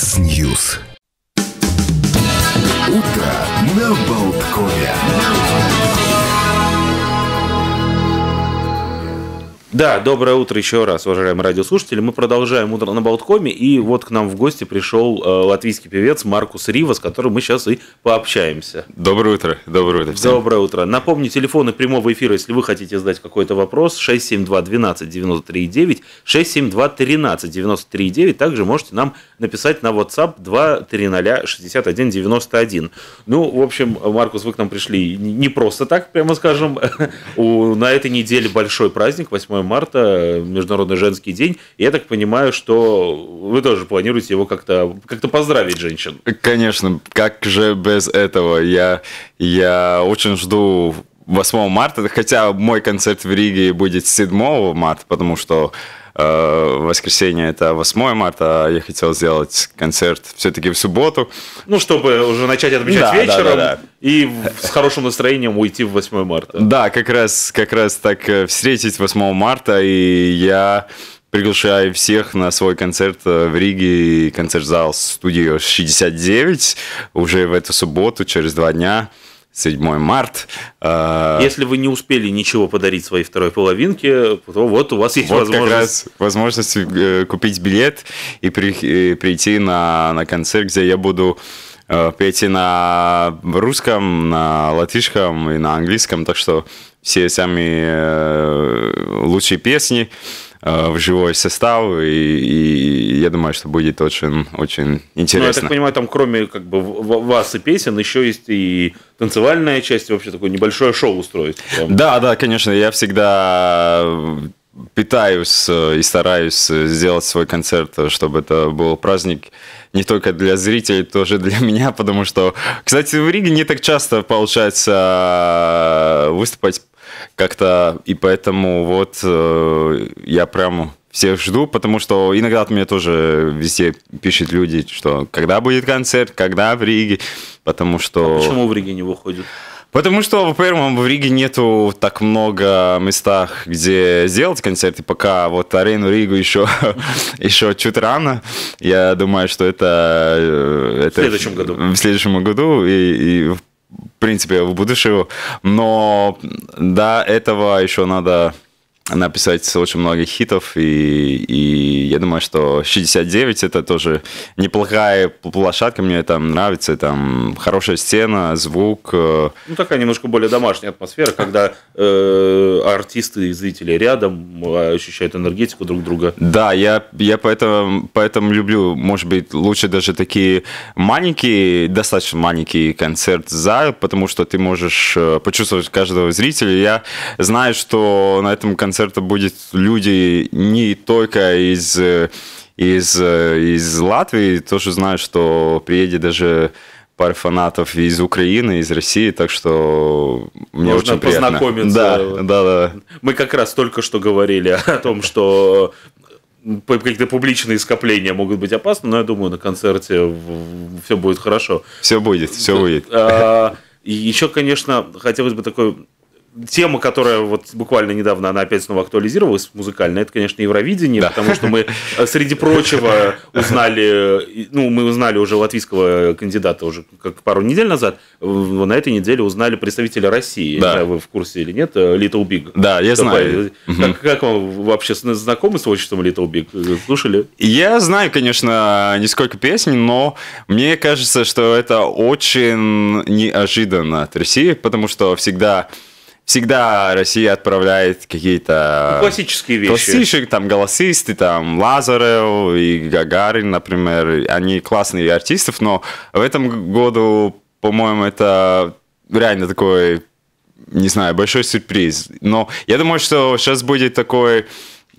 Яндекс Ньюс. Утро на Болткове. Да, доброе утро еще раз, уважаемые радиослушатели. Мы продолжаем «Утро на Болткоме», и вот к нам в гости пришел э, латвийский певец Маркус Рива, с которым мы сейчас и пообщаемся. Доброе утро, доброе утро всем. Доброе утро. Напомню, телефоны прямого эфира, если вы хотите задать какой-то вопрос, 672 12 93 9, 672 13 93 9. Также можете нам написать на WhatsApp 230 61 91. Ну, в общем, Маркус, вы к нам пришли не просто так, прямо скажем. на этой неделе большой праздник, 8 марта, Международный женский день. И я так понимаю, что вы тоже планируете его как-то как поздравить женщин. Конечно, как же без этого? Я, я очень жду 8 марта, хотя мой концерт в Риге будет 7 марта, потому что Э, воскресенье это 8 марта, а я хотел сделать концерт все-таки в субботу. Ну, чтобы уже начать отмечать да, вечером да, да, да. и с хорошим настроением уйти в 8 марта. Да, как раз, как раз так э, встретить 8 марта, и я приглашаю всех на свой концерт э, в Риге, концерт-зал «Студио 69» уже в эту субботу, через два дня – 7 март. Э, Если вы не успели ничего подарить своей второй половинке, то вот у вас есть вот возможность... как раз возможность э, купить билет и, прийти на, на концерт, где я буду э, петь и на русском, на латышском и на английском, так что все сами лучшие песни. Э, в живой состав, и, и я думаю, что будет очень, очень интересно. Ну, я так понимаю, там кроме как бы вас и песен, еще есть и танцевальная часть, и вообще такое небольшое шоу устроить. Прям. Да, да, конечно, я всегда питаюсь э, и стараюсь э, сделать свой концерт, чтобы это был праздник не только для зрителей, тоже для меня, потому что, кстати, в Риге не так часто получается выступать как-то, и поэтому вот э, я прям всех жду, потому что иногда от меня тоже везде пишут люди, что когда будет концерт, когда в Риге, потому что... А почему в Риге не выходит? Потому что, во-первых, в Риге нету так много местах, где сделать концерты, пока вот арену Ригу еще, еще чуть рано. Я думаю, что это... Э, это в следующем году. В следующем году, и, и принципе, в будущего. Но до этого еще надо она написать очень много хитов, и, и я думаю, что 69 это тоже неплохая площадка, мне там нравится, там хорошая стена, звук. Э. Ну такая немножко более домашняя атмосфера, когда э, артисты и зрители рядом э, ощущают энергетику друг друга. Да, я, я поэтому, поэтому люблю, может быть, лучше даже такие маленькие, достаточно маленькие концерт за, потому что ты можешь э, почувствовать каждого зрителя. Я знаю, что на этом концерте концерта будет люди не только из, э, из, э, из Латвии, тоже знаю, что приедет даже пара фанатов из Украины, из России, так что мне Можно очень приятно. познакомиться. Да, да, да. Мы как раз только что говорили о том, что какие-то публичные скопления могут быть опасны, но я думаю, на концерте все будет хорошо. Все будет, все будет. А, еще, конечно, хотелось бы такой тема, которая вот буквально недавно она опять снова актуализировалась, музыкально. это, конечно, Евровидение, да. потому что мы, э, среди прочего, узнали, ну, мы узнали уже латвийского кандидата уже как пару недель назад, на этой неделе узнали представителя России, да. вы в курсе или нет, э, Little Big. Да, я знаю. Э, как, как вам вообще знакомы с отчеством Little Big? Слушали? Я знаю, конечно, несколько песен, но мне кажется, что это очень неожиданно от России, потому что всегда всегда Россия отправляет какие-то... Классические вещи. Классические, там, голосисты, там, Лазарев и Гагарин, например. Они классные артисты, но в этом году, по-моему, это реально такой, не знаю, большой сюрприз. Но я думаю, что сейчас будет такой...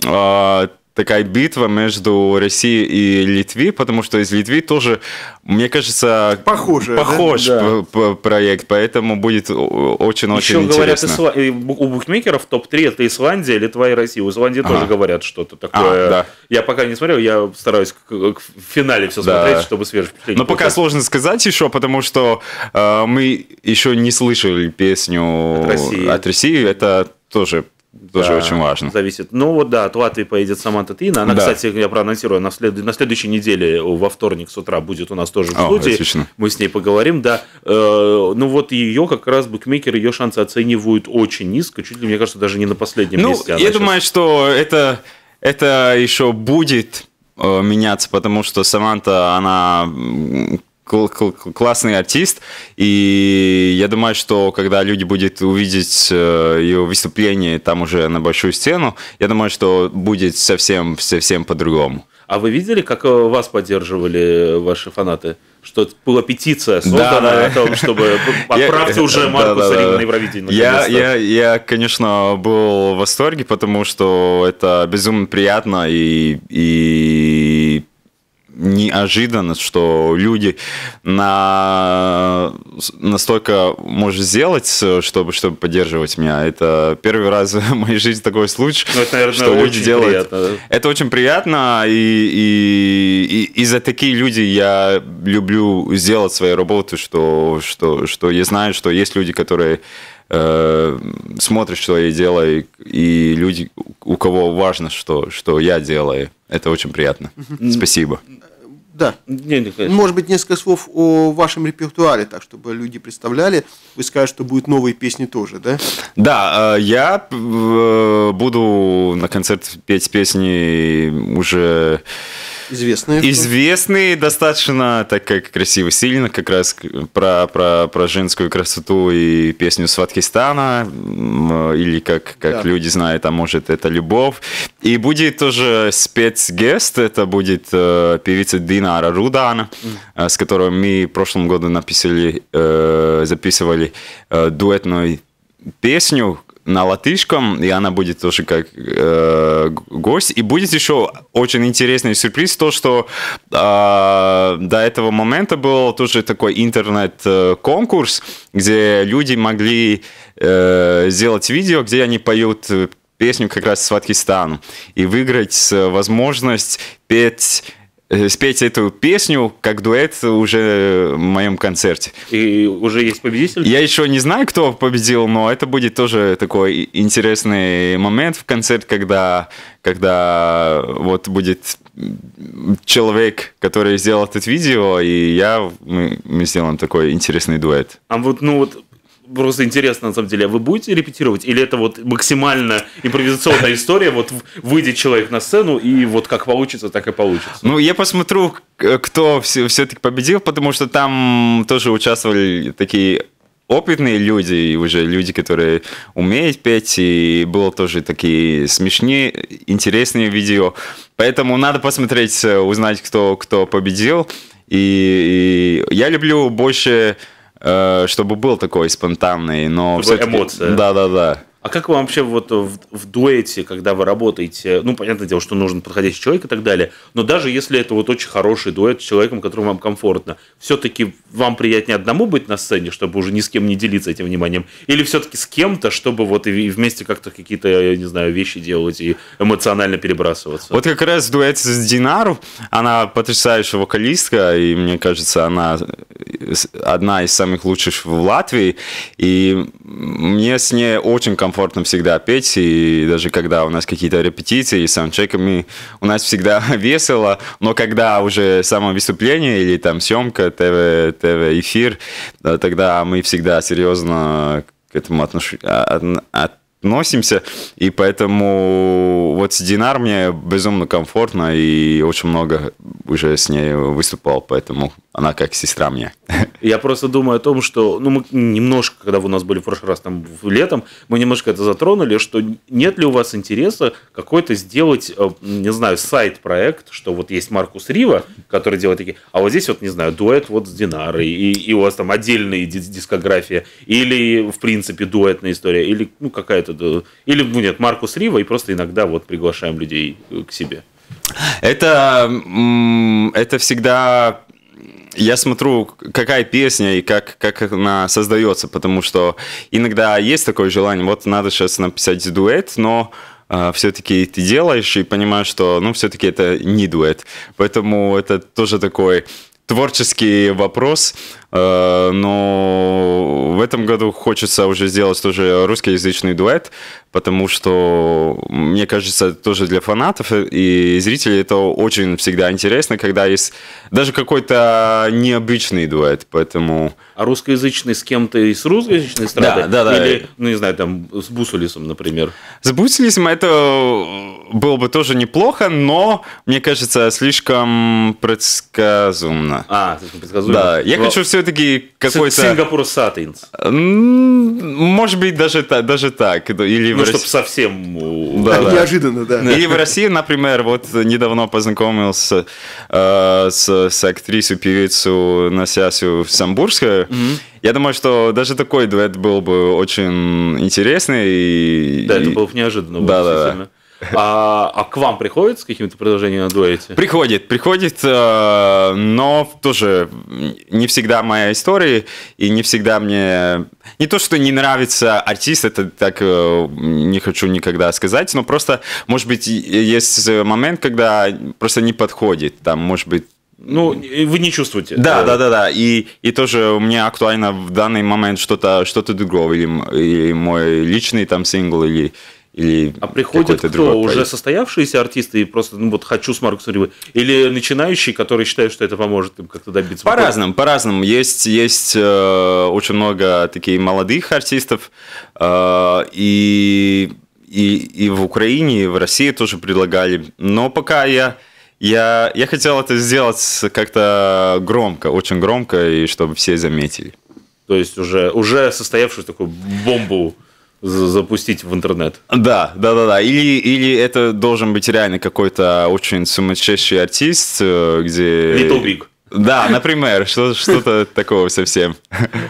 Э, такая битва между Россией и Литвой, потому что из Литвы тоже, мне кажется, Похоже, похож да? проект, поэтому будет очень-очень интересно. Еще говорят, интересно. у букмекеров топ-3 это Исландия, Литва и Россия. У Исландии ага. тоже говорят что-то такое. А, да. Я пока не смотрел, я стараюсь к, к финале все да. смотреть, чтобы свежий. впечатления. Но пока сложно сказать еще, потому что э, мы еще не слышали песню от России. От России. Это тоже тоже да, очень важно. Зависит. Ну вот да, от Латвии поедет Саманта Тина. Она, да. кстати, я проанонсирую, на, след... на следующей неделе, во вторник с утра будет у нас тоже в студии. О, Мы с ней поговорим, да. Э, ну вот ее как раз букмекеры, ее шансы оценивают очень низко, чуть ли, мне кажется, даже не на последнем ну, месте. я сейчас... думаю, что это, это еще будет э, меняться, потому что Саманта, она классный артист, и я думаю, что когда люди будут увидеть э, его выступление там уже на большую сцену я думаю, что будет совсем, совсем по-другому. А вы видели, как э, вас поддерживали ваши фанаты? что была петиция создана да, да. о том, чтобы отправьте я, э, уже Маркуса да, да, Рима на Евровидение. Я, я, я, конечно, был в восторге, потому что это безумно приятно и, и неожиданно, что люди на... настолько может сделать, чтобы, чтобы поддерживать меня. Это первый раз в моей жизни такой случай, ну, это, наверное, что люди делают. Приятно, да? Это очень приятно, и, и, и, и за такие люди я люблю сделать свою работу, что, что, что я знаю, что есть люди, которые э, смотрят, что я делаю, и люди, у кого важно, что, что я делаю. Это очень приятно. Спасибо. Да. Денег, конечно. Может быть, несколько слов о вашем репертуаре, так, чтобы люди представляли. Вы скажете, что будут новые песни тоже, да? Да, э, я э, буду на концерт петь песни уже Известные. Известные достаточно, так как красиво сильно, как раз про, про, про женскую красоту и песню Сватхистана, или как, как да. люди знают, а может это Любовь. И будет тоже спецгест, это будет э, певица Динара Рудан, mm. с которой мы в прошлом году написали, э, записывали э, дуэтную песню, на латышском, и она будет тоже как э, гость. И будет еще очень интересный сюрприз, то, что э, до этого момента был тоже такой интернет-конкурс, где люди могли э, сделать видео, где они поют э, песню как раз «Сватхистан», и выиграть э, возможность петь Э, спеть эту песню как дуэт уже в моем концерте. И уже есть победитель? Я еще не знаю, кто победил, но это будет тоже такой интересный момент в концерт, когда, когда вот будет человек, который сделал это видео, и я, мы, мы сделаем такой интересный дуэт. А вот, ну вот, просто интересно, на самом деле, вы будете репетировать? Или это вот максимально импровизационная история, вот выйдет человек на сцену, и вот как получится, так и получится? Ну, я посмотрю, кто все-таки победил, потому что там тоже участвовали такие опытные люди, и уже люди, которые умеют петь, и было тоже такие смешные, интересные видео. Поэтому надо посмотреть, э, узнать, кто, кто победил. И, и я люблю больше Э, чтобы был такой спонтанный, но... эмоция. Да-да-да. А как вам вообще вот в, в дуэте, когда вы работаете, ну, понятное дело, что нужен подходящий человек и так далее, но даже если это вот очень хороший дуэт с человеком, которому вам комфортно, все-таки вам приятнее одному быть на сцене, чтобы уже ни с кем не делиться этим вниманием, или все-таки с кем-то, чтобы вот и вместе как-то какие-то, я не знаю, вещи делать и эмоционально перебрасываться? Вот как раз дуэт с Динару, она потрясающая вокалистка, и мне кажется, она э, одна из самых лучших в Латвии, и мне с ней очень комфортно комфортно всегда петь, и даже когда у нас какие-то репетиции с саундчеками, у нас всегда весело, но когда уже само выступление или там съемка, ТВ, ТВ эфир, тогда мы всегда серьезно к этому отнош... от... А, а, носимся, и поэтому вот с Динар мне безумно комфортно, и очень много уже с ней выступал, поэтому она как сестра мне. Я просто думаю о том, что, ну, мы немножко, когда вы у нас были в прошлый раз, там, летом, мы немножко это затронули, что нет ли у вас интереса какой-то сделать, э, не знаю, сайт-проект, что вот есть Маркус Рива, который делает такие, а вот здесь вот, не знаю, дуэт вот с Динарой, и, и у вас там отдельная дискография, или, в принципе, дуэтная история, или, ну, какая-то это... Или, ну, нет, Маркус Рива, и просто иногда вот приглашаем людей э, к себе. Это, это всегда я смотрю, какая песня и как, как она создается, потому что иногда есть такое желание, вот надо сейчас написать дуэт, но э, все-таки ты делаешь и понимаешь, что ну все-таки это не дуэт. Поэтому это тоже такой творческий вопрос. Э, но в этом году хочется уже сделать тоже русскоязычный дуэт, потому что, мне кажется, тоже для фанатов и зрителей это очень всегда интересно, когда есть даже какой-то необычный дуэт, поэтому... А русскоязычный с кем-то из русскоязычной страны? Да, да, да. Или, ну, не знаю, там, с Бусулисом, например? С Бусулисом это было бы тоже неплохо, но, мне кажется, слишком предсказуемо, А, слишком предсказумно. Да, я но... хочу все все-таки какой-то... Сингапур Сатинс. Может быть, даже, даже так. Или ну, чтобы совсем... Да, э, да. Неожиданно, да. Или в России, например, вот недавно познакомился э, с, с актрисой, певицу Насясю Самбурская. Mm-hmm. Я думаю, что даже такой дуэт был бы очень интересный. И, да, и... это было бы неожиданно. Да, да, да. А, а к вам приходит с какими-то предложениями на дуэте? Приходит, приходит, э, но тоже не всегда моя история, и не всегда мне... Не то, что не нравится артист, это так э, не хочу никогда сказать, но просто, может быть, есть э, момент, когда просто не подходит, там, может быть, ну, вы не чувствуете. Да, да, да, да. И, и тоже мне актуально в данный момент что-то что, -то, другое, или, или мой личный там сингл, или или а приходят кто? Другой проект. Уже состоявшиеся артисты и просто, ну вот, хочу с Маркусом Рибой? Или начинающие, которые считают, что это поможет им как-то добиться? По-разному, по-разному. Есть, есть э, очень много таких молодых артистов, э, и, и, и в Украине, и в России тоже предлагали. Но пока я... Я, я хотел это сделать как-то громко, очень громко, и чтобы все заметили. То есть уже, уже состоявшуюся такую бомбу запустить в интернет. Да, да, да, да. Или, или это должен быть реально какой-то очень сумасшедший артист, э, где... Little Big. Да, например, что, то такого совсем.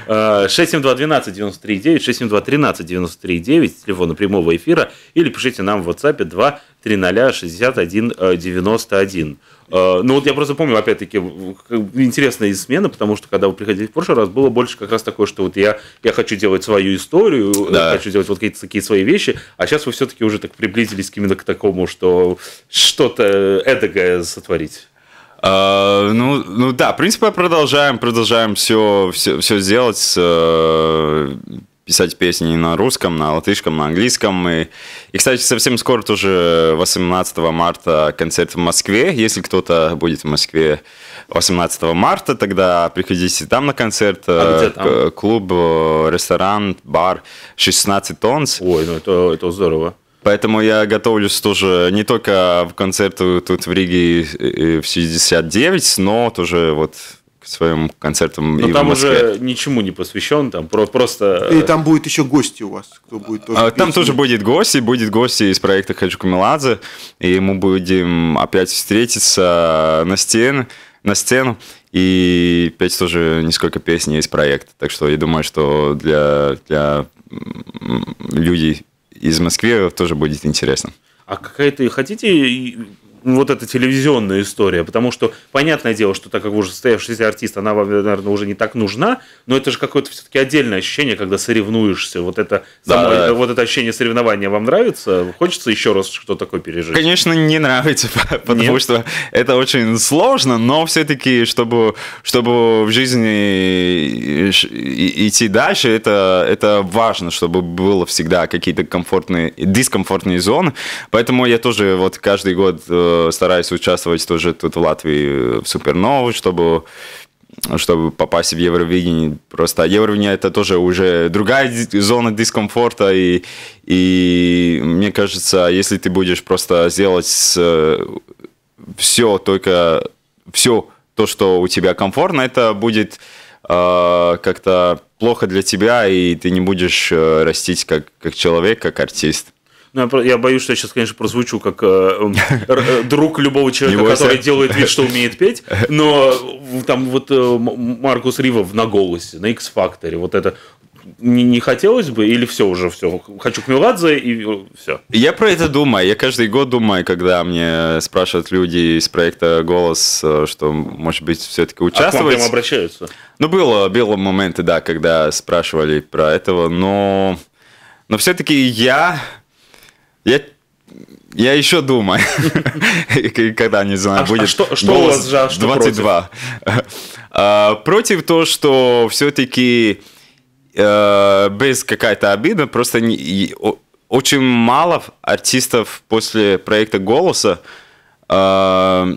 672-12-93-9, 672-13-93-9, телефона прямого эфира, или пишите нам в WhatsApp 2 306191. Э, э, ну вот я просто помню, опять-таки, интересная смена, потому что когда вы приходили в прошлый раз, было больше как раз такое, что вот я, я хочу делать свою историю, э, да. хочу делать вот какие-то такие свои вещи, а сейчас вы все-таки уже так приблизились именно к такому, что что-то эдакое сотворить. Uh, ну, ну да, в принципе, продолжаем, продолжаем все, все, все делать писать песни на русском, на латышском, на английском. И, и кстати, совсем скоро тоже 18 марта концерт в Москве. Если кто-то будет в Москве 18 марта, тогда приходите там на концерт. А где э, там? Клуб, э, ресторан, бар 16 тонн. Ой, ну это, это здорово. Поэтому я готовлюсь тоже не только в концерту тут в Риге в 69, но тоже вот к своим концертам. Но и там уже ничему не посвящен, там про просто. И там будет еще гости у вас, кто будет тоже. А, там тоже будет гости, будет гости из проекта Хаджука Меладзе, и мы будем опять встретиться на стену, на стену и опять тоже несколько песен из проекта. Так что я думаю, что для, для людей из Москвы тоже будет интересно. А какая-то хотите вот эта телевизионная история, потому что понятное дело, что так как вы уже состоявшийся артист, она вам, наверное, уже не так нужна, но это же какое-то все-таки отдельное ощущение, когда соревнуешься. Вот это, да, само, да. вот это ощущение соревнования вам нравится? Хочется еще раз что такое пережить? Конечно, не нравится, потому Нет. что это очень сложно, но все-таки, чтобы, чтобы в жизни идти дальше, это, это важно, чтобы было всегда какие-то комфортные, дискомфортные зоны. Поэтому я тоже вот каждый год э, стараюсь участвовать тоже тут в Латвии в Супернову, чтобы чтобы попасть в Евровидение. Просто Евровидение это тоже уже другая зона дискомфорта. И, и мне кажется, если ты будешь просто делать все, только все то, что у тебя комфортно, это будет э, как-то плохо для тебя, и ты не будешь э, растить как, как человек, как артист. Ну, я, я боюсь, что я сейчас, конечно, прозвучу как э, эм, э друг любого человека, который делает вид, что умеет петь, но э, там вот э, Маркус Ривов на голосе, на X-факторе, вот это не, не хотелось бы, или все уже, все, хочу к Меладзе и э, все? Я про это думаю, я каждый год думаю, когда мне спрашивают люди из проекта «Голос», что, может быть, все-таки участвовать. А к вам обращаются? Ну, было, было моменты, да, когда спрашивали про этого, но, но все-таки я я я еще думаю, когда, не знаю, а будет что, а что голос у вас а что 22. Против? а, против то, что все-таки э, без какая-то обиды просто не, и, о, очень мало артистов после проекта «Голоса» э,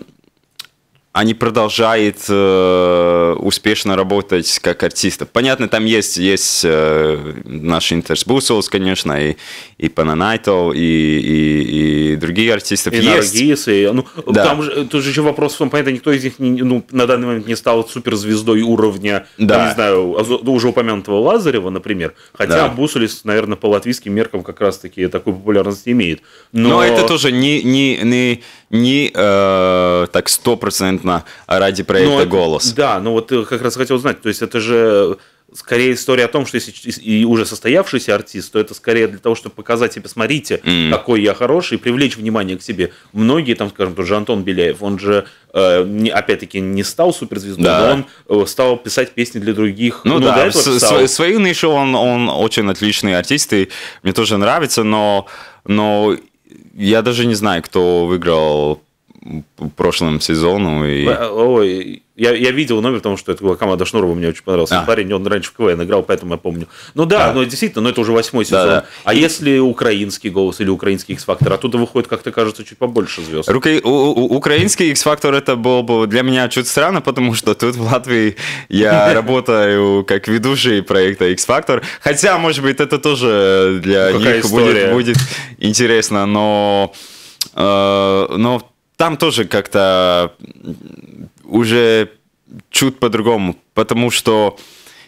они а продолжают э, успешно работать как артисты. Понятно, там есть, есть э, наш Интерсбусулс, конечно, и, и Пананайтл, и, и, и другие артисты. И есть. Наргиз, и, ну, да. там же, тут же еще вопрос в том, понятно, никто из них не, ну, на данный момент не стал суперзвездой уровня, ну, да. там, не знаю, ну, уже упомянутого Лазарева, например, хотя да. Бусулис, наверное, по латвийским меркам как раз-таки такую популярность имеет. Но, Но это тоже не, не, не не э, так стопроцентно ради проекта но, ну, голос. Да, ну вот э, как раз хотел узнать, то есть это же скорее история о том, что если и уже состоявшийся артист, то это скорее для того, чтобы показать себе, смотрите, mm. какой я хороший, и привлечь внимание к себе. Многие, там, скажем, тот же Антон Беляев, он же, э, опять-таки, не стал суперзвездой, да. но он э, стал писать песни для других. Ну, ну да, с- свою нишу он, он очень отличный артист, и мне тоже нравится, но, но я даже не знаю, кто выиграл прошлым сезону. И... Ой, я, я видел номер, потому что это была команда Шнурова, мне очень понравился. А. Парень, он раньше в КВН играл, поэтому я помню. Ну да, да. но ну, действительно, но ну, это уже восьмой сезон. Да, да. А и... если украинский голос или украинский x Factor оттуда выходит, как-то кажется, чуть побольше звезд. Рука... У -у Украинский x Factor это было бы для меня чуть странно, потому что тут в Латвии я работаю как ведущий проекта x Factor. Хотя, может быть, это тоже для ну, них будет, интересно, но, э, но там тоже как-то уже чуть по-другому, потому что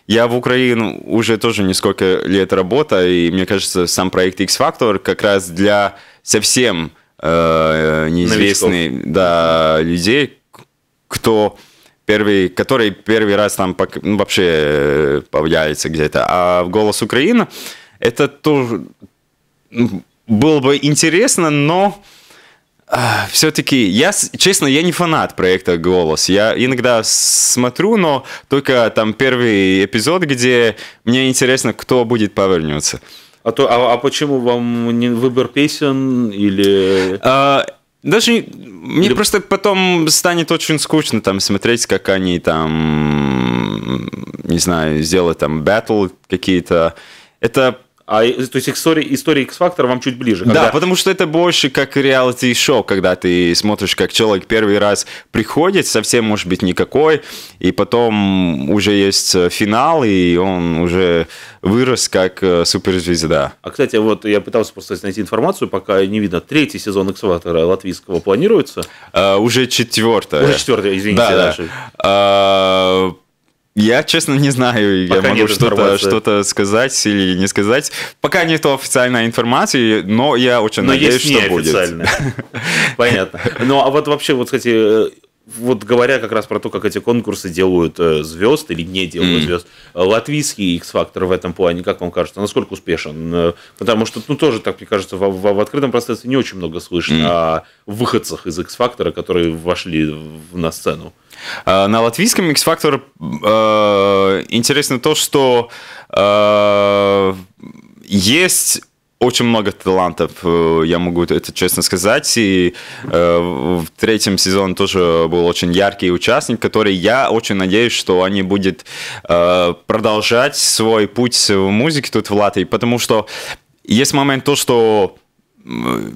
я в Украину уже тоже несколько лет работаю, и мне кажется, сам проект X-Factor как раз для совсем э, неизвестных да, людей, кто первый, который первый раз там ну, вообще э, появляется где-то. А «Голос Украины» это тоже ну, было бы интересно, но все-таки, я, честно, я не фанат проекта «Голос». Я иногда смотрю, но только там первый эпизод, где мне интересно, кто будет повернется. А, то, а, а почему вам не выбор песен или... А, даже мне просто потом станет очень скучно там смотреть, как они там, не знаю, сделают там батл какие-то. Это а, то есть история, история X-Factor вам чуть ближе. Когда... Да, потому что это больше как реалити-шоу, когда ты смотришь, как человек первый раз приходит, совсем может быть никакой, и потом уже есть э, финал, и он уже вырос как э, суперзвезда. А, кстати, вот я пытался просто найти информацию, пока не видно. Третий сезон X-Factor латвийского планируется? А, уже четвертое. Уже четвертое, извините. Да, да. А, я, честно, не знаю, Пока я могу что-то что сказать или не сказать. Пока нет официальной информации, но я очень но надеюсь, есть что будет. Понятно. Ну, а вот вообще, вот, кстати, э, вот говоря как раз про то, как эти конкурсы делают э, звезд или не делают mm. звезд, э, латвийский X-фактор в этом плане, как вам кажется, насколько успешен? Э, потому что, ну, тоже, так мне кажется, в, в, в открытом пространстве не очень много слышно mm. о выходцах из X-фактора, которые вошли в, на сцену. А, на латвийском X-фактор э, интересно то, что э, есть очень много талантов, э, я могу это честно сказать. И э, в третьем сезоне тоже был очень яркий участник, который я очень надеюсь, что они будут э, продолжать свой путь в музыке тут в Латвии, потому что есть момент то, что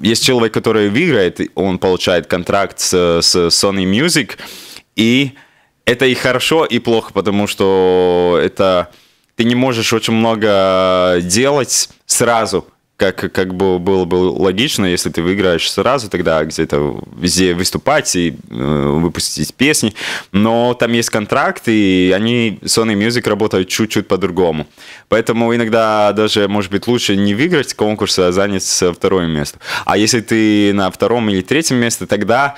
есть человек, который выиграет, он получает контракт с, с Sony Music, и это и хорошо, и плохо, потому что это ты не можешь очень много делать сразу как, как бы было бы логично, если ты выиграешь сразу, тогда где-то везде выступать и э, выпустить песни. Но там есть контракт, и они, Sony Music, работают чуть-чуть по-другому. Поэтому иногда даже, может быть, лучше не выиграть конкурс, а занять второе место. А если ты на втором или третьем месте, тогда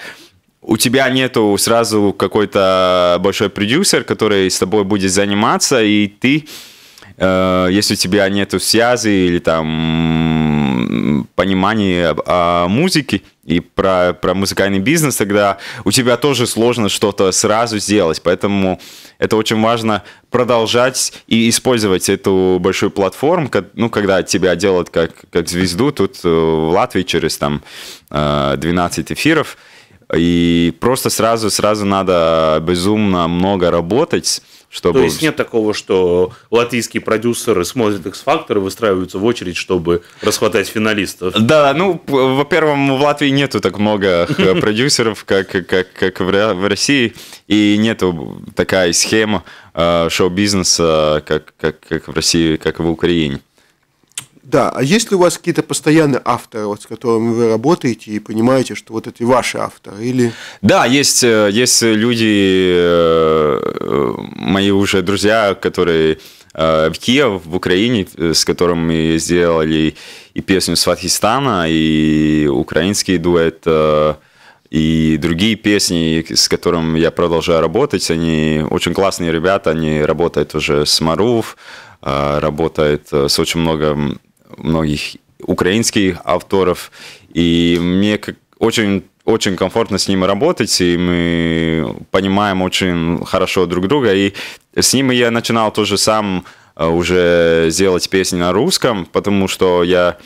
у тебя нету сразу какой-то большой продюсер, который с тобой будет заниматься, и ты э, если у тебя нету связи или там понимании э, музыки и про, про музыкальный бизнес, тогда у тебя тоже сложно что-то сразу сделать. Поэтому это очень важно продолжать и использовать эту большую платформу. Ну, когда тебя делают как, как звезду, тут э, в Латвии через там, 12 э, эфиров, и просто сразу-сразу надо безумно много работать, чтобы... То есть нет такого, что латвийские продюсеры смотрят X-Factor и выстраиваются в очередь, чтобы расхватать финалистов. Да, ну, во-первых, в Латвии нету так много э, продюсеров, как, как, как в России, и нету такая схема э, шоу-бизнеса, как, как, как в России, как в Украине. Да, а есть ли у вас какие-то постоянные авторы, вот, с которыми вы работаете и понимаете, что вот это ваши авторы? Или... Да, есть, э, есть люди, э, мои уже друзья, которые э, в Киев, в Украине, с которыми сделали и песню Сватхистана, и украинский дуэт, и другие песни, с которыми я продолжаю работать. Они очень классные ребята, они работают уже с Маруф, работает с очень много многих украинских авторов. И мне очень очень комфортно с ним работать, и мы понимаем очень хорошо друг друга. И с ним я начинал тоже сам э, уже делать песни на русском, потому что я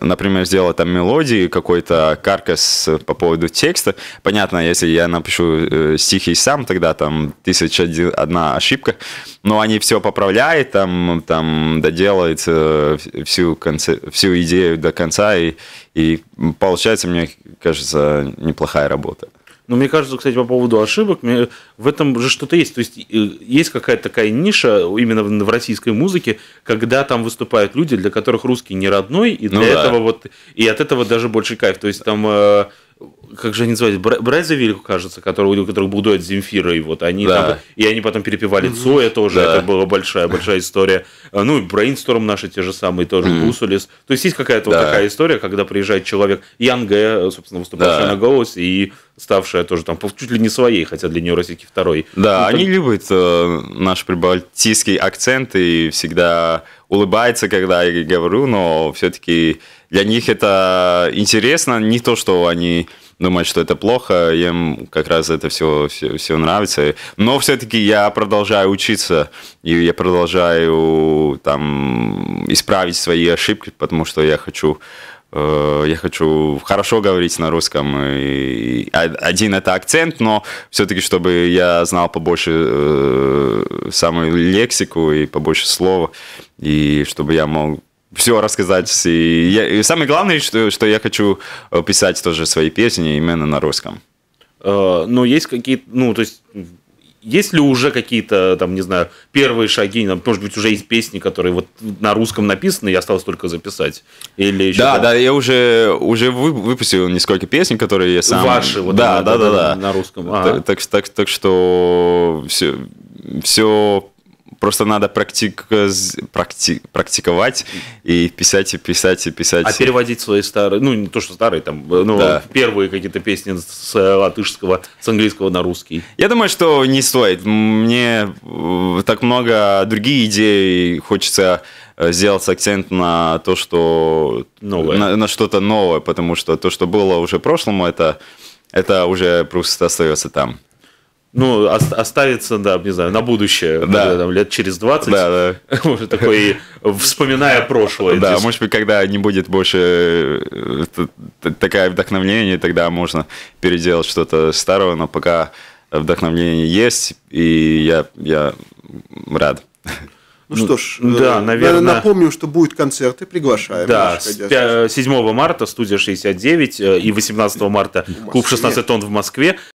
например, сделать там мелодии, какой-то каркас э, по поводу текста. Понятно, если я напишу э, стихи сам, тогда там тысяча одна ошибка, но они все поправляют, там, там доделают э, всю, конце, всю идею до конца, и, и получается, мне кажется, неплохая работа. Но ну, мне кажется, кстати, по поводу ошибок, в этом же что-то есть. То есть есть какая-то такая ниша именно в российской музыке, когда там выступают люди, для которых русский не родной, и ну для ну, этого да. вот и от этого даже больше кайф. То есть там э, как же они назывались, Брайзовиль, кажется, который, у которых будует Земфира, и вот они да. там, и они потом перепевали угу. Цоя тоже, да. это была большая, большая история. А, ну, и Брейнсторм наши те же самые, тоже mm. Гусулис. То есть есть какая-то да. вот такая история, когда приезжает человек, Ян Гэ, собственно, выступавшая да. на голосе, и ставшая тоже там чуть ли не своей, хотя для нее Российский второй. Да, ну, они так... любят э, наш прибалтийский акцент и всегда улыбается, когда я говорю, но все-таки для них это интересно, не то, что они думают, что это плохо, им как раз это все, все, все нравится. Но все-таки я продолжаю учиться, и я продолжаю там исправить свои ошибки, потому что я хочу э, я хочу хорошо говорить на русском. Э, один это акцент, но все-таки, чтобы я знал побольше э, самую лексику и побольше слов и чтобы я мог все рассказать. И, я, и самое главное, что, что я хочу э, писать тоже свои песни именно на русском. Э, но есть какие-то, ну, то есть, есть ли уже какие-то, там, не знаю, первые шаги, может быть, уже есть песни, которые вот на русском написаны, и осталось только записать? Или еще да, там... да, я уже, уже выпустил несколько песен, которые я сам... Ваши, вот да, да, да, да, да, да. на русском. А Так, так, так, так что все, все Просто надо практик... практи... практиковать и писать, и писать, и писать. А переводить свои старые, ну не то, что старые, там, э, ну, да. первые какие-то песни с латышского, э, с английского на русский. Я думаю, что не стоит. Мне э, так много другие идеи хочется сделать акцент на то, что новое. на, на что-то новое, потому что то, что было уже прошлому, это это уже просто остается там ну, оставится, да, не знаю, на будущее, да. Когда, там, лет через 20, да, да. уже такой, вспоминая прошлое. Да, диск. может быть, когда не будет больше э, такая вдохновление, тогда можно переделать что-то старое. но пока вдохновление есть, и я, я рад. Ну, ну что ж, ну да, э, наверное... напомним, что будут концерты, приглашаем. Да, 7 марта студия 69 э, и 18 марта клуб 16 тонн в Москве.